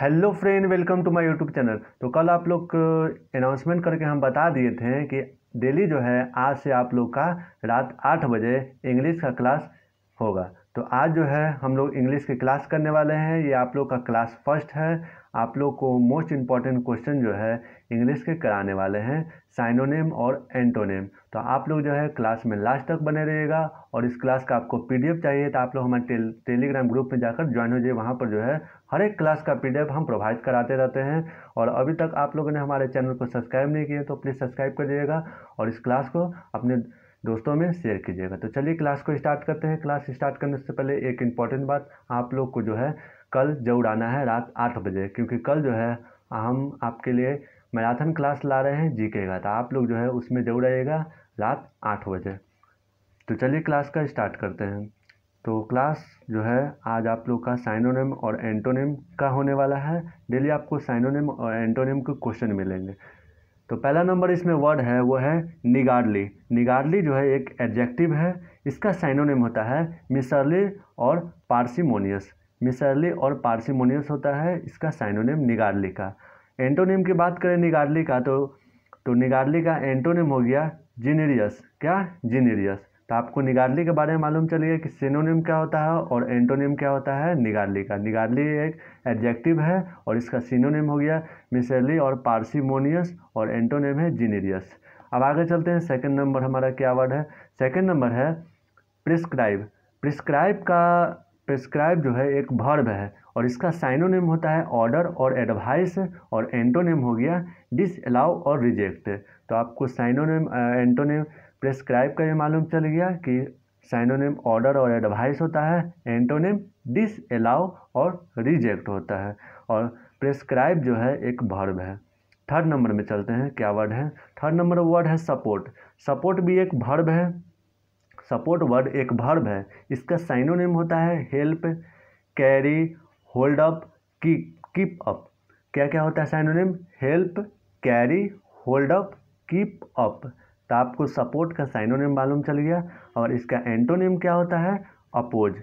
hello friend welcome to my YouTube channel तो कल आप लोग अनाउंसमेंट करके हम बता दिए थे कि डेली जो है आज से आप लोग का रात आठ बजे इंग्लिश का क्लास होगा तो आज जो है हम लोग इंग्लिश की क्लास करने वाले हैं ये आप लोग का क्लास फर्स्ट है आप लोग को मोस्ट इम्पॉर्टेंट क्वेश्चन जो है इंग्लिश के कराने वाले हैं साइनोनेम और एंटोनेम तो आप लोग जो है क्लास में लास्ट तक बने रहिएगा और इस क्लास का आपको पीडीएफ चाहिए तो आप लोग हमारे टेल टेलीग्राम ग्रुप में जाकर ज्वाइन हो जाइए वहाँ पर जो है हर एक क्लास का पीडीएफ हम प्रोवाइड कराते रहते हैं और अभी तक आप लोगों ने हमारे चैनल को सब्सक्राइब नहीं किया तो प्लीज़ सब्सक्राइब कर दिएगा और इस क्लास को अपने दोस्तों में शेयर कीजिएगा तो चलिए क्लास को स्टार्ट करते हैं क्लास स्टार्ट करने से पहले एक इम्पॉर्टेंट बात आप लोग को जो है कल जरूर आना है रात आठ बजे क्योंकि कल जो है हम आपके लिए मैराथन क्लास ला रहे हैं जी केगा का तो आप लोग जो है उसमें जरूर आइएगा रात आठ बजे तो चलिए क्लास का स्टार्ट करते हैं तो क्लास जो है आज आप लोग का साइनोनेम और एंटोनेम का होने वाला है डेली आपको साइनोनेम और एंटोनेम के क्वेश्चन मिलेंगे तो पहला नंबर इसमें वर्ड है वो है निगार्डली निगार्डली जो है एक एडजेक्टिव है इसका साइनोनेम होता है मिसरली और पार्सिमोनियस मिसरली और पार्सिमोनियस होता है इसका साइनोनेम निगार्डली का एंटोनेम की बात करें निगार्डली का तो तो निगार्डली का एंटोनेम हो गया जीनेरियस क्या जीनेरियस तो आपको निगार्ली के बारे में मालूम चलेगा कि सिनोनिम क्या होता है और एंटोनिम क्या होता है निगार्ली का निगार्ली एक एडजेक्टिव है और इसका सिनोनिम हो गया मिसरली और पार्सिमोनियस और एंटोनिम है जीनेरियस अब आगे चलते हैं सेकेंड नंबर हमारा क्या वर्ड है सेकेंड नंबर है प्रिस्क्राइब प्रिस्क्राइब का प्रेस्क्राइब जो है एक भर्ब है और इसका साइनोनेम होता है ऑर्डर और एडवाइस और एंटोनेम हो गया डिस अलाउ और रिजेक्ट तो आपको साइनोनेम एंटोनेम प्रेस्क्राइब का ये मालूम चल गया कि साइनोनेम ऑर्डर और एडवाइस होता है एंटोनेम डिस अलाउ और रिजेक्ट होता है और प्रेस्क्राइब जो है एक भर्ब है थर्ड नंबर में चलते हैं क्या वर्ड है थर्ड नंबर वर्ड है सपोर्ट सपोर्ट भी एक भर्ब है सपोर्ट वर्ड एक भर्ब है इसका साइनोनिम होता है help carry hold up keep keep up क्या क्या होता है synonym help carry hold up keep up तो आपको सपोर्ट का साइनोनिम मालूम चल गया और इसका एंटोनिम क्या होता है अपोज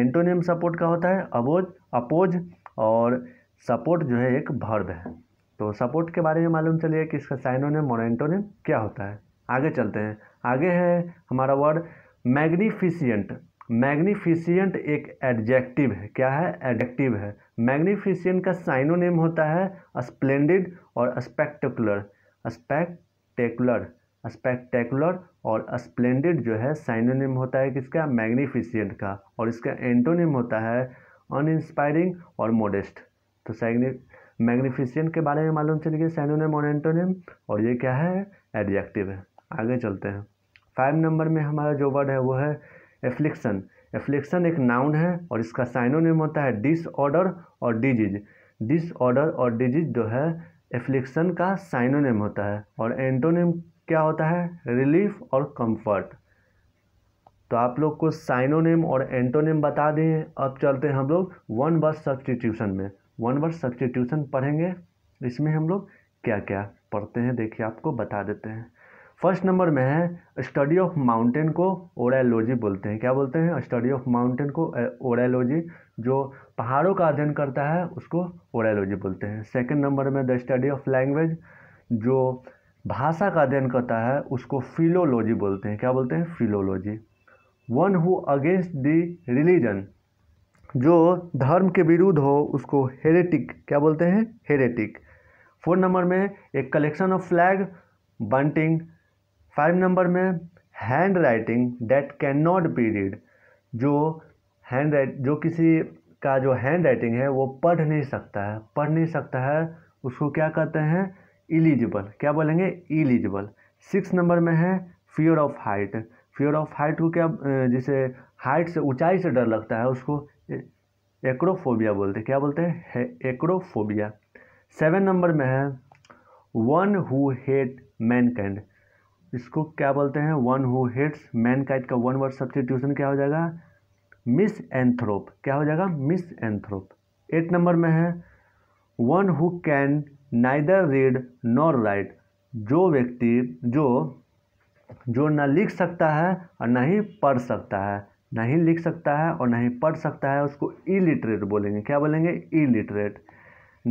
एंटोनिम सपोर्ट का होता है अबोज अपोज और सपोर्ट जो है एक भर्ब है तो सपोर्ट के बारे में मालूम चलिए कि इसका साइनोनिम और एंटोनिम क्या होता है आगे चलते हैं आगे है हमारा वर्ड मैग्नीफिशियंट मैग्नीफिशियंट एक एडजेक्टिव है क्या है एडजेक्टिव है मैग्नीफिशियंट का साइनोनेम होता है स्प्लेंडिड और स्पेक्टिकुलर स्पेक्टेकुलर स्पेक्टेकुलर और स्प्लेंडिड जो है साइनोनेम होता है किसका मैग्नीफिशियंट का और इसका एंटोनेम होता है अनइंस्पायरिंग और मोडेस्ट तो साइनिक मैग्नीफिशियंट के बारे में मालूम चलिए साइनोनेम और एंटोनेम और ये क्या है एडजेक्टिव है आगे चलते हैं फाइव नंबर में हमारा जो वर्ड है वो है एफ्लिक्शन एफ्लिक्शन एक नाउन है और इसका साइनोनिम होता है डिसऑर्डर और डिजीज डिसऑर्डर और डिजीज जो है एफ्लिक्शन का साइनोनिम होता है और एंटोनिम क्या होता है रिलीफ और कंफर्ट तो आप लोग को साइनोनिम और एंटोनिम बता दें अब चलते हैं हम लोग वन वर्ड सब्सटीट्यूशन में वन वर्ड सब्सटीट्यूशन पढ़ेंगे इसमें हम लोग क्या क्या पढ़ते हैं देखिए आपको बता देते हैं फर्स्ट नंबर में है स्टडी ऑफ माउंटेन को ओरालॉजी बोलते हैं क्या बोलते हैं स्टडी ऑफ माउंटेन को ओरालोजी जो पहाड़ों का अध्ययन करता है उसको ओरालॉजी बोलते हैं सेकंड नंबर में द स्टडी ऑफ लैंग्वेज जो भाषा का अध्ययन करता है उसको फिलोलॉजी बोलते हैं क्या बोलते हैं philology one who against the religion जो धर्म के विरुद्ध हो उसको हेरेटिक क्या बोलते हैं हेरेटिक फोर नंबर में एक collection of flag bunting five number में handwriting that can not be read जो हैंड राइट जो किसी का जो हैंड राइटिंग है वो पढ़ नहीं सकता है पढ़ नहीं सकता है उसको क्या कहते हैं इलिजिबल क्या बोलेंगे इलिजिबल सिक्स नंबर में है fear of height fear of height को क्या जिसे हाइट से ऊंचाई से डर लगता है उसको एक्रोफोबिया बोलते हैं क्या बोलते हैं एक्रोफोबिया सेवन नंबर में है वन हु हेट कैंड इसको क्या बोलते हैं one who hates mankind का वन वर्ड सब्सटीट्यूशन क्या हो जाएगा मिस एंथ्रोप क्या हो जाएगा मिस एंथ्रोप एट नंबर में है one who can neither read nor write जो व्यक्ति जो जो ना लिख सकता है और ना ही पढ़ सकता है ना ही लिख सकता है और ना ही पढ़ सकता है उसको इलिटरेट बोलेंगे क्या बोलेंगे इलिटरेट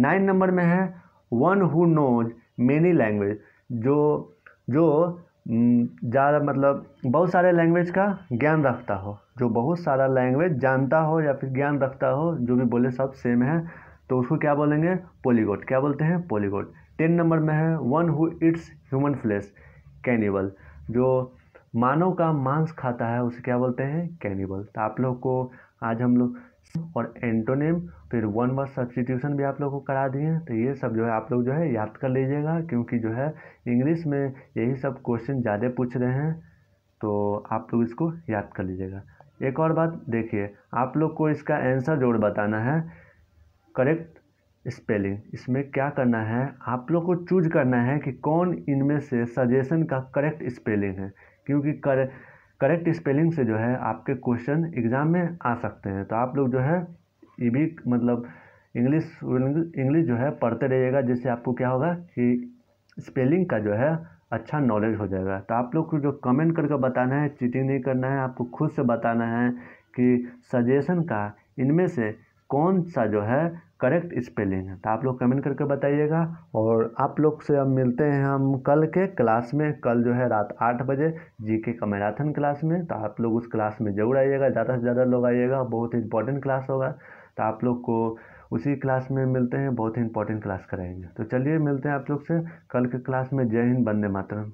नाइन नंबर में है one who knows many language जो जो ज़्यादा मतलब बहुत सारे लैंग्वेज का ज्ञान रखता हो जो बहुत सारा लैंग्वेज जानता हो या फिर ज्ञान रखता हो जो भी बोले सब सेम है तो उसको क्या बोलेंगे पोलीगोट क्या बोलते हैं पोलीगोट टेन नंबर में है one who eats human flesh cannibal जो मानव का मांस खाता है उसे क्या बोलते हैं कैनिबल तो आप लोग को आज हम लोग और एंटोनेम फिर वन वर्ड सब्सटीट्यूशन भी आप लोग को करा दिए हैं तो ये सब जो है आप लोग जो है याद कर लीजिएगा क्योंकि जो है इंग्लिश में यही सब क्वेश्चन ज़्यादा पूछ रहे हैं तो आप लोग इसको याद कर लीजिएगा एक और बात देखिए आप लोग को इसका आंसर जोड़ बताना है करेक्ट स्पेलिंग इसमें क्या करना है आप लोग को चूज करना है कि कौन इनमें से सजेशन का करेक्ट स्पेलिंग है क्योंकि कर करेक्ट स्पेलिंग से जो है आपके क्वेश्चन एग्ज़ाम में आ सकते हैं तो आप लोग जो है ये भी मतलब इंग्लिश इंग्लिश जो है पढ़ते रहिएगा जिससे आपको क्या होगा कि स्पेलिंग का जो है अच्छा नॉलेज हो जाएगा तो आप लोग को जो कमेंट करके बताना है चीटिंग नहीं करना है आपको खुद से बताना है कि सजेशन का इनमें से कौन सा जो है करेक्ट स्पेलिंग है तो आप लोग कमेंट करके बताइएगा और आप लोग से अब मिलते हैं हम कल के क्लास में कल जो है रात आठ बजे जीके का मैराथन क्लास में तो आप लोग उस क्लास में जरूर आइएगा ज़्यादा से ज़्यादा लोग आइएगा बहुत ही इंपॉर्टेंट क्लास होगा तो आप लोग को उसी क्लास में मिलते हैं बहुत ही इंपॉर्टेंट क्लास कराएंगे तो चलिए मिलते हैं आप लोग से कल के क्लास में जय हिंद बंदे मातरम